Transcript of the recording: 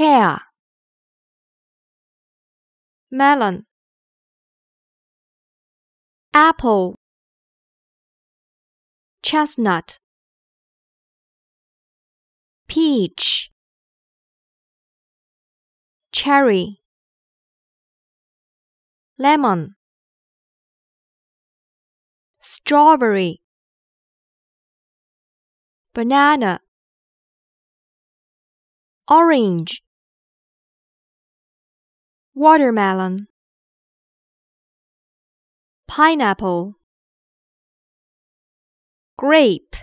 pear melon apple chestnut peach cherry lemon strawberry banana orange watermelon pineapple grape